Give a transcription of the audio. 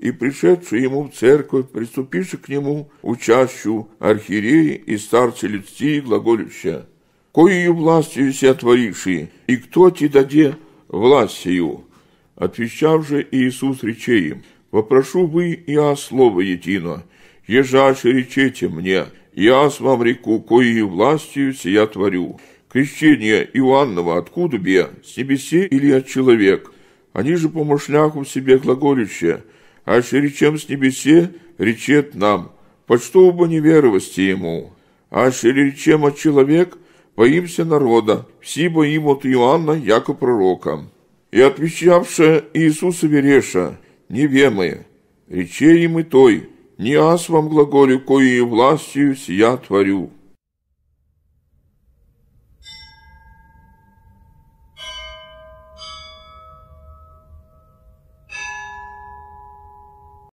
и пришедший ему в церковь, приступивший к нему, учащу архиереи и старцы людские глаголюща, «Коею властью се отворивши, и кто ти даде власть властью?» Отвечав же Иисус речеем, попрошу вы и я слово едино, ежаше речете мне, я с вам реку, коею властью сия творю. Крещение Иоаннова откуда бе, с небесе или от человек?» Они же по мышляху себе глаголище, а речем с небесе речет нам, что бы неверовости ему. А речем от человек, боимся народа, все боим от Иоанна, яко пророка. И отвечавше Иисуса Вереша, не вемы, речей им и той, не аз вам глаголю, кои властью сия творю».